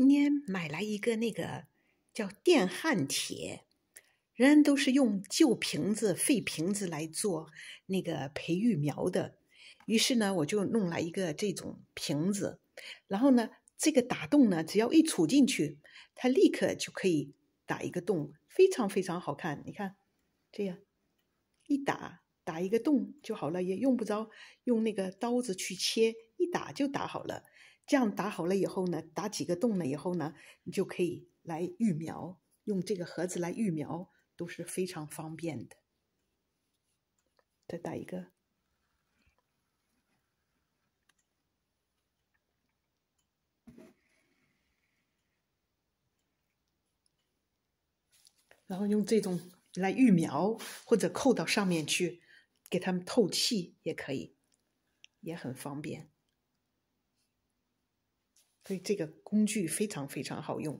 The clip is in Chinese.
今天买来一个那个叫电焊铁，人都是用旧瓶子、废瓶子来做那个培育苗的。于是呢，我就弄来一个这种瓶子，然后呢，这个打洞呢，只要一杵进去，它立刻就可以打一个洞，非常非常好看。你看，这样一打，打一个洞就好了，也用不着用那个刀子去切，一打就打好了。这样打好了以后呢，打几个洞了以后呢，你就可以来育苗，用这个盒子来育苗都是非常方便的。再打一个，然后用这种来育苗，或者扣到上面去，给它们透气也可以，也很方便。所以这个工具非常非常好用。